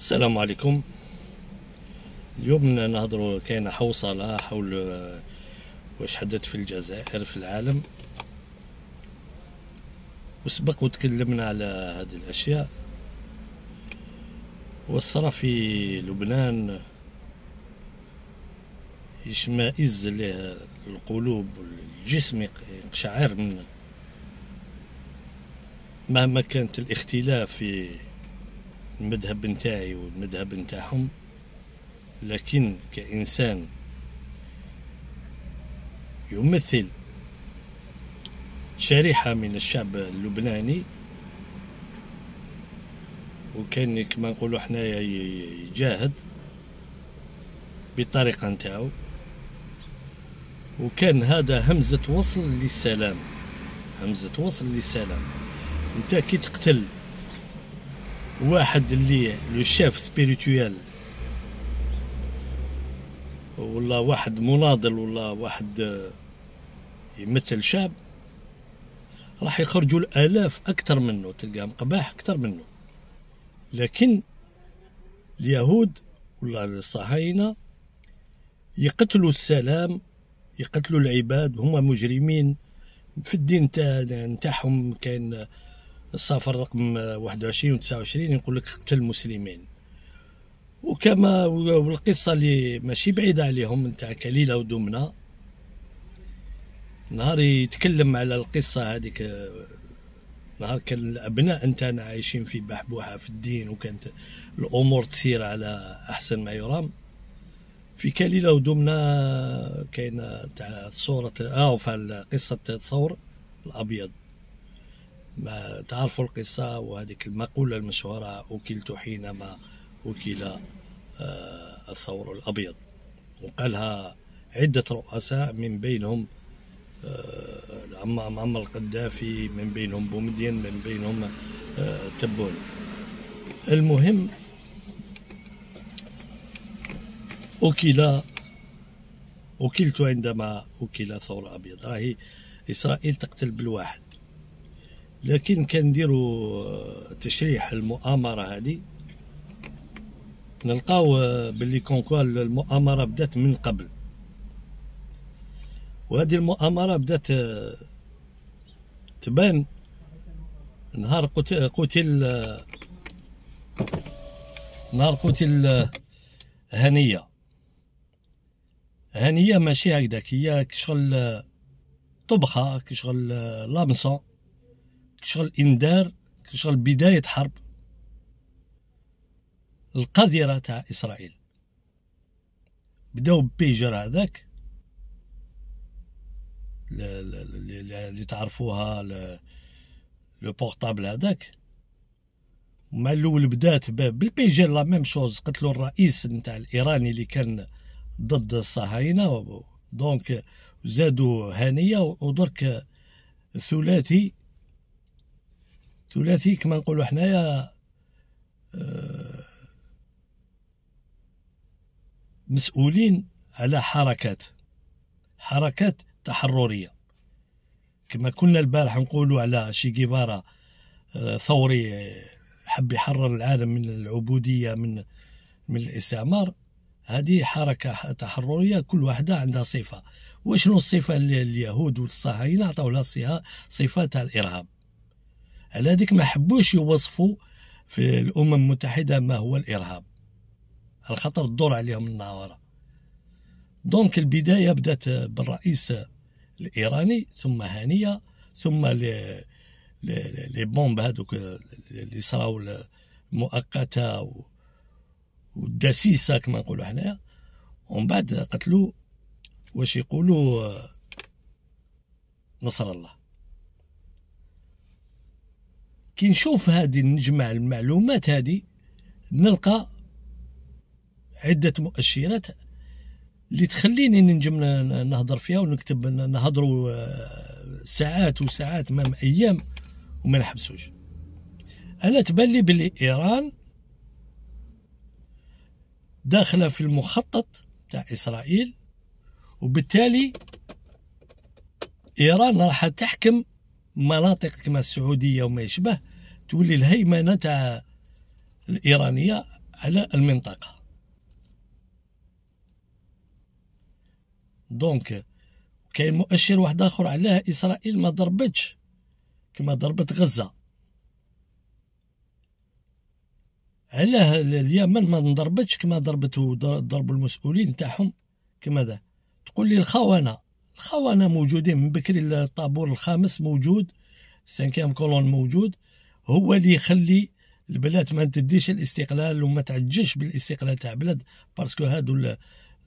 السلام عليكم اليوم نهضروا كاين حوصله حول واش حدث في الجزائر في العالم وسبق وتكلمنا على هذه الاشياء والصرا في لبنان يشمئز له القلوب والجسم يقشعر منه مهما كانت الاختلاف في المذهب نتاعي والمذهب نتاعهم لكن كإنسان يمثل شريحة من الشعب اللبناني وكان كما نقولوا حنايا يجاهد بالطريقة نتاعو وكان هذا همزة وصل للسلام همزة وصل للسلام انت كي تقتل واحد اللي لو شيف سبيريتويال ولا واحد مناضل ولا واحد آه، يمثل شاب راح يخرجوا الالاف اكثر منه تلقاهم قباح اكثر منه لكن اليهود ولا الصهاينه يقتلوا السلام يقتلوا العباد هما مجرمين في الدين نتاعهم كان السفر رقم 21 و 29 يقول لك قتل المسلمين وكما والقصة اللي ماشي بعيدة عليهم نتاع كليلة ودمنة نهار يتكلم على القصة هذيك نهار كان الأبناء نتاعنا عايشين في بحبوحة في الدين وكانت الأمور تسير على أحسن ما يرام في كليلة ودمنة كاين تاع صورة اه قصة الثور الأبيض ما تعرفوا القصة وهذه المقولة المشهورة أكلت حينما أكل آه، الثور الأبيض وقالها عدة رؤساء من بينهم آه، معمر القذافي من بينهم بومدين من بينهم آه، تبون المهم أكل أكلت عندما أكل ثور أبيض راهي إسرائيل تقتل بالواحد لكن كنديروا آه، تشريح المؤامره هذه نلقاو آه، باللي كونكوا المؤامره بدات من قبل وهذه المؤامره بدات آه، تبان نهار قتل نهار قتل هنيه هنيه ماشي هكذاك هي كشغل طبخه كشغل لامسون شغل انذار شغل بدايه حرب القذره تاع اسرائيل بداو بيجر هذاك اللي تعرفوها لو بورتابل هذاك ما الاول بدات بالبيجر لا ميم شوز قتلوا الرئيس نتاع الايراني اللي كان ضد الصهاينه دونك زادوا هانيه ودرك ثلاثي ثلاثي كما نقولوا حنايا آه، مسؤولين على حركات حركات تحرريه كما كنا البارح نقولوا على شي جيفارا آه، ثوري حب يحرر العالم من العبوديه من من الاستعمار هذه حركة تحررية كل واحدة عندها صفة وشنو الصفة اللي اليهود والصهاينة عطاو لها صفة تاع الإرهاب على هذيك ما حبوش يوصفوا في الامم المتحده ما هو الارهاب الخطر الدور عليهم النهاره دونك البدايه بدات بالرئيس الايراني ثم هانيه ثم لي, لي, لي بومب هذوك اللي صراو مؤقته والدسيسه كما نقولوا حنايا ومن بعد قتلوا واش يقولوا نصر الله كي نشوف هذه نجمع المعلومات هذه نلقى عدة مؤشرات اللي تخليني ننجم نهضر فيها ونكتب نهضروا آه، ساعات وساعات مام ايام وما نحبسوش انا تبان لي بلي ايران داخله في المخطط تاع اسرائيل وبالتالي ايران راح تحكم مناطق كما السعوديه وما يشبه تولي الهيمنة تاع الإيرانية على المنطقة دونك كاين مؤشر واحد آخر علاه إسرائيل ما ضربتش كما ضربت غزة علاه اليمن ما ضربتش كما ضربت ضرب المسؤولين تاعهم كما ذا تقول لي الخونة الخونة موجودين من بكري الطابور الخامس موجود سانكيام كولون موجود هو اللي يخلي البلاد ما تديش الاستقلال وما تعجلش بالاستقلال تاع بلاد باسكو هادو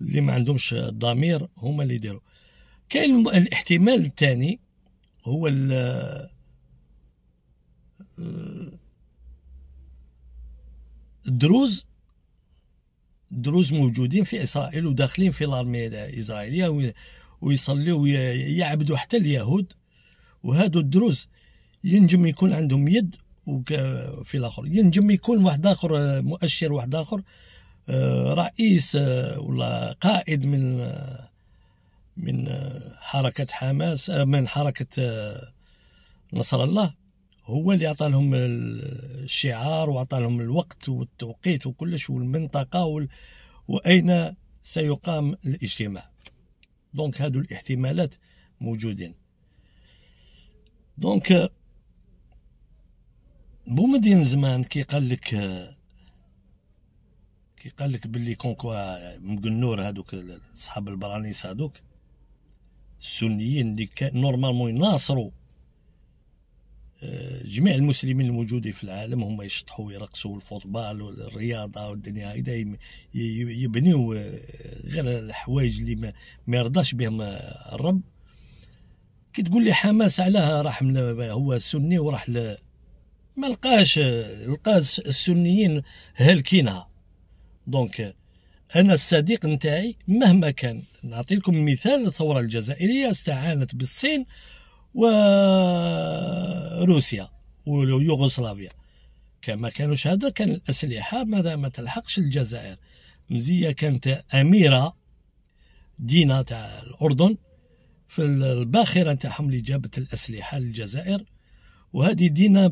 اللي ما عندهمش الضمير هما اللي يديروا كاين الاحتمال الثاني هو آه، الدروز الدروز موجودين في اسرائيل وداخلين في الارميه الاسرائيليه ويصليوا ويعبدوا حتى اليهود وهادو الدروز ينجم يكون عندهم يد وفي الاخر ينجم يكون واحد اخر مؤشر واحد اخر آه، رئيس آه، ولا قائد من آه، من حركه حماس من حركه نصر الله هو اللي عطى لهم الشعار وعطى لهم الوقت والتوقيت وكلش والمنطقه واين سيقام الاجتماع دونك هادو الاحتمالات موجودين دونك بومدين زمان كي قال لك كي قال لك باللي كونكوا مقنور هادوك صحاب البرانيس هادوك السنيين اللي كان نورمالمون يناصروا آه، جميع المسلمين الموجودين في العالم هما يشطحوا ويرقصوا الفوتبال والرياضه والدنيا هيدا يبنيو آه، غير الحوايج اللي ما يرضاش بهم الرب كي تقول لي حماس علاه راح هو سني وراح ما لقاش لقى السنيين هالكينها دونك انا الصديق نتاعي مهما كان نعطي لكم مثال الثوره الجزائريه استعانت بالصين وروسيا ويوغوسلافيا كما كانوش هذا كان الاسلحه ماذا ما تلحقش الجزائر مزيه كانت اميره دينا تاع الاردن في الباخره تاعهم اللي جابت الاسلحه للجزائر وهذه دينا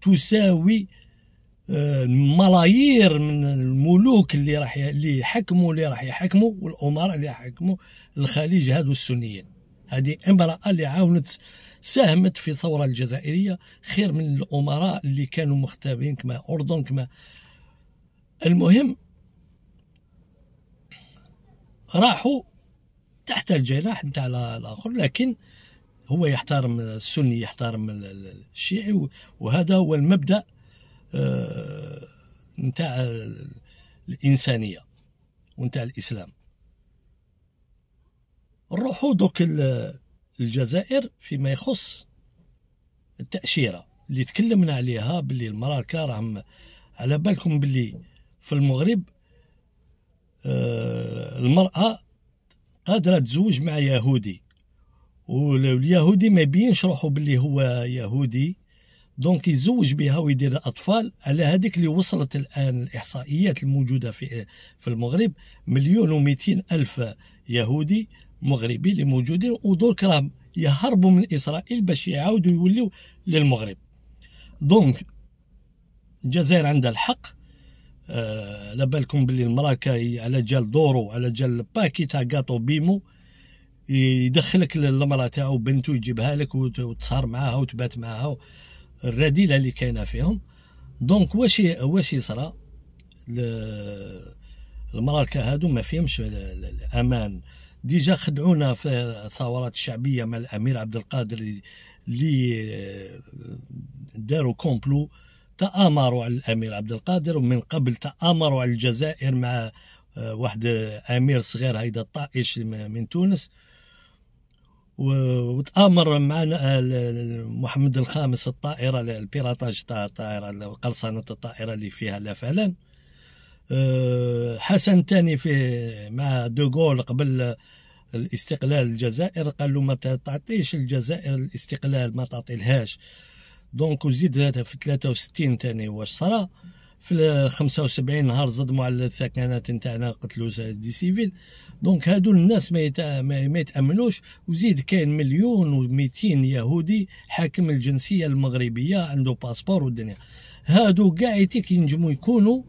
تساوي آه، ملايير من الملوك اللي راح اللي حكموا اللي راح يحكموا والامراء اللي حكموا الخليج هذو السنيين هذه امراه اللي عاونت ساهمت في الثوره الجزائريه خير من الامراء اللي كانوا مختابين كما اردن كما المهم راحوا تحت الجناح نتاع الاخر لكن هو يحترم السني يحترم الشيعي وهذا هو المبدا آه، نتاع الانسانيه ونتاع الاسلام نروحوا دوك الجزائر فيما يخص التاشيره اللي تكلمنا عليها باللي المراه راهم على بالكم باللي في المغرب آه، المراه قادره تزوج مع يهودي واليهودي ما بينش روحو باللي هو يهودي دونك يزوج بها ويدير اطفال على هذيك اللي وصلت الان الاحصائيات الموجوده في في المغرب مليون و الف يهودي مغربي اللي موجودين ودرك راهم يهربوا من اسرائيل باش يعاودوا يوليو للمغرب دونك الجزائر عندها الحق على آه بالكم باللي المراه على جال دورو على جال باكيتا غاتو بيمو يدخلك للمرأة تاعو بنته يجيبها لك وتسهر معاها وتبات معاها الرذيله اللي كاينه فيهم دونك واش واش يصرى المرأة هادو ما فيهمش الامان ديجا خدعونا في الثورات الشعبيه مع الامير عبد القادر اللي داروا كومبلو تآمروا على الامير عبد القادر ومن قبل تآمروا على الجزائر مع آه، واحد امير صغير هيدا الطائش من تونس وتامر معنا محمد الخامس الطائره البيراتاج تاع الطائره قرصنه الطائره اللي فيها لا فعلا أه، حسن تاني في مع دوغول قبل الاستقلال الجزائر قال له ما تعطيش الجزائر الاستقلال ما تعطيلهاش دونك وزيد في 63 ثاني واش صرا في 75 نهار صدموا على الثكنات نتاعنا قتلوا دي سيفيل دونك هادو الناس ما, ما يتامنوش وزيد كاين مليون و200 يهودي حاكم الجنسيه المغربيه عنده باسبور والدنيا هادو كاع ينجموا يكونوا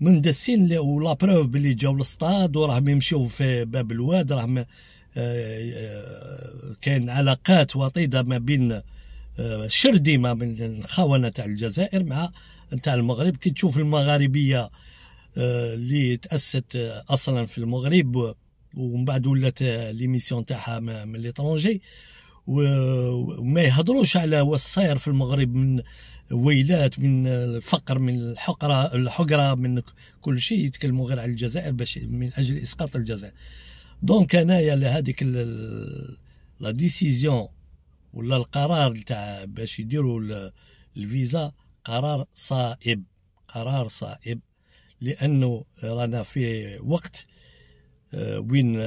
مندسين ولا بروف بلي جاو للسطاد وراهم يمشيو في باب الواد راهم آه، آه، كاين علاقات وطيده ما بين شرديمة من الخونه تاع الجزائر مع تاع المغرب كي تشوف المغاربيه آه، اللي تاسست اصلا في المغرب ومن بعد ولات ليميسيون تاعها من ليترونجي وما يهضروش على وصاير صاير في المغرب من ويلات من الفقر من الحقره الحقره من كل شيء يتكلموا غير على الجزائر باش من اجل اسقاط الجزائر دونك انايا لهذيك لا ديسيزيون ولا القرار تاع باش يديروا الفيزا قرار صائب قرار صائب لانه رانا في وقت آه، وين آه،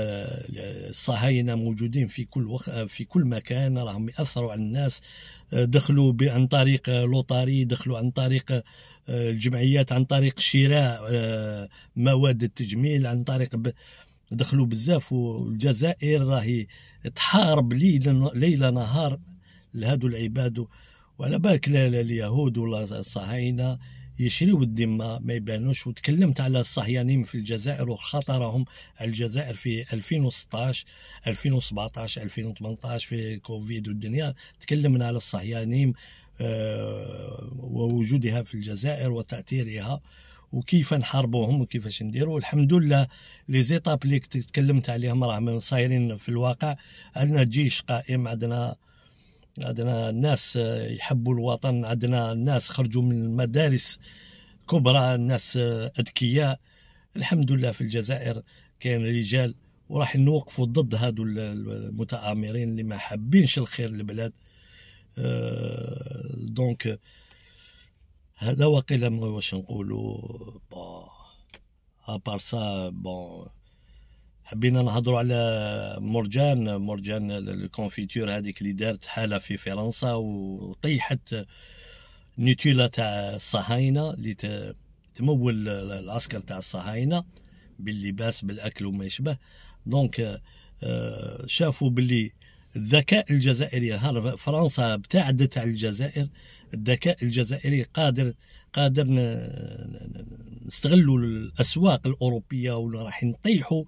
الصهاينه موجودين في كل وخ... آه، في كل مكان راهم ياثروا على الناس دخلوا عن طريق لوطاري دخلوا عن طريق الجمعيات عن طريق شراء مواد التجميل عن طريق ب... دخلوا بزاف والجزائر راهي تحارب ليلا ليلا نهار لهادو العباد وعلى بالك اليهود ولا الصهاينه يشريوا الدماء ما يبانوش وتكلمت على الصهيونيين في الجزائر وخطرهم على الجزائر في 2016 2017 2018 في كوفيد والدنيا تكلمنا على الصهيونيين آه، ووجودها في الجزائر وتأثيرها وكيف نحاربوهم وكيفاش نديروا الحمد لله لي زيتاب اللي تكلمت عليهم راهم صايرين في الواقع عندنا جيش قائم عندنا عندنا ناس يحبوا الوطن عندنا ناس خرجوا من المدارس كبرى ناس اذكياء الحمد لله في الجزائر كاين رجال وراح نوقفوا ضد هادو المتآمرين اللي ما حابينش الخير للبلاد آه، دونك هذا ما واش نقولوا بون ابار سا بون حبينا نهضروا على مرجان مرجان الكونفيتور هذيك اللي دارت حاله في فرنسا وطيحت نيتيلا تاع الصهاينه اللي تمول العسكر تاع الصهاينه باللباس بالاكل وما يشبه دونك آه، شافوا باللي الذكاء الجزائري فرنسا ابتعدت عن الجزائر الذكاء الجزائري قادر قادر نستغلوا الاسواق الاوروبيه ولا راح نطيحوا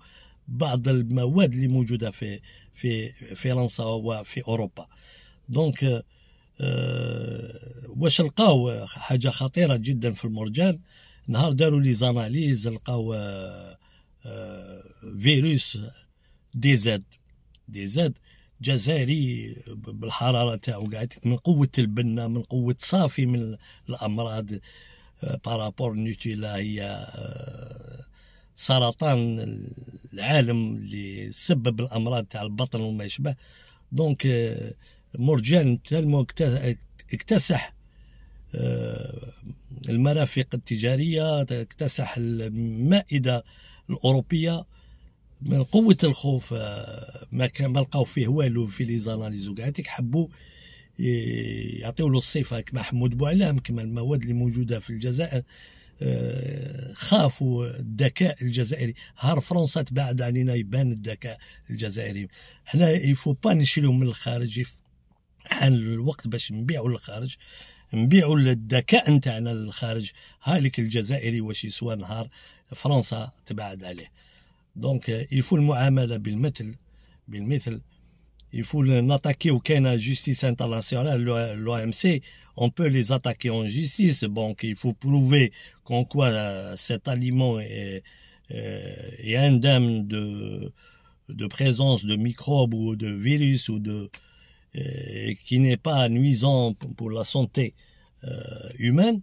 بعض المواد اللي موجوده في في فرنسا وفي اوروبا دونك أه واش لقاو حاجه خطيره جدا في المرجان نهار داروا لي زاناليز لقاو أه, آه، فيروس دي زاد دي زاد جزائري بالحراره تاعو كاع من قوه البنه من قوه صافي من الامراض آه، بارابور نوتيلا هي آه، سرطان العالم اللي سبب الامراض تاع البطن وما يشبه دونك آه، مرجان تلمو اكتسح المرافق التجاريه اكتسح المائده الاوروبيه من قوه الخوف آه، ما كان ما لقاو فيه والو في لي زاناليز وكاع حبوا يعطيو له الصفه كما حمود بوعلام كما المواد اللي موجوده في الجزائر آه، خافوا الذكاء الجزائري هار فرنسا تبعد علينا يبان الذكاء الجزائري حنا يفو با نشريو من الخارج حان الوقت باش نبيعوا للخارج نبيعوا الذكاء نتاعنا للخارج هالك الجزائري واش يسوى نهار فرنسا تبعد عليه donc euh, faut le المعامله بالمثل بالمثل il faut n'attaquer aucune justice internationale, l'OMC, on peut les attaquer en justice. Donc, il faut prouver qu'en quoi euh, cet aliment est, euh, est indemne de, de, présence de microbes ou de virus ou de qui n'est pas nuisant pour la santé humaine.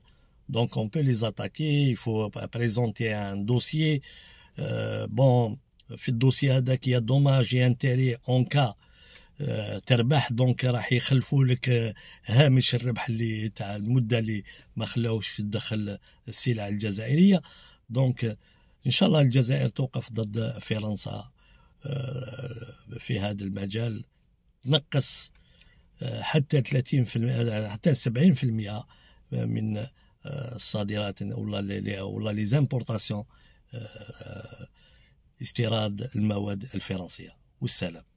Donc, on peut les attaquer. Il faut présenter un dossier. بون euh, في الدوسي هذاك يا دوماج انتيري اون كا euh, تربح دونك راح يخلفوا لك آه، هامش الربح اللي تاع المده اللي ما خلاوش تدخل السلع الجزائريه دونك آه، ان شاء الله الجزائر توقف ضد فرنسا آه، في هذا المجال نقص حتى 30% حتى 70% من الصادرات والله والله لي زامبورتاسيون استيراد المواد الفرنسية والسلام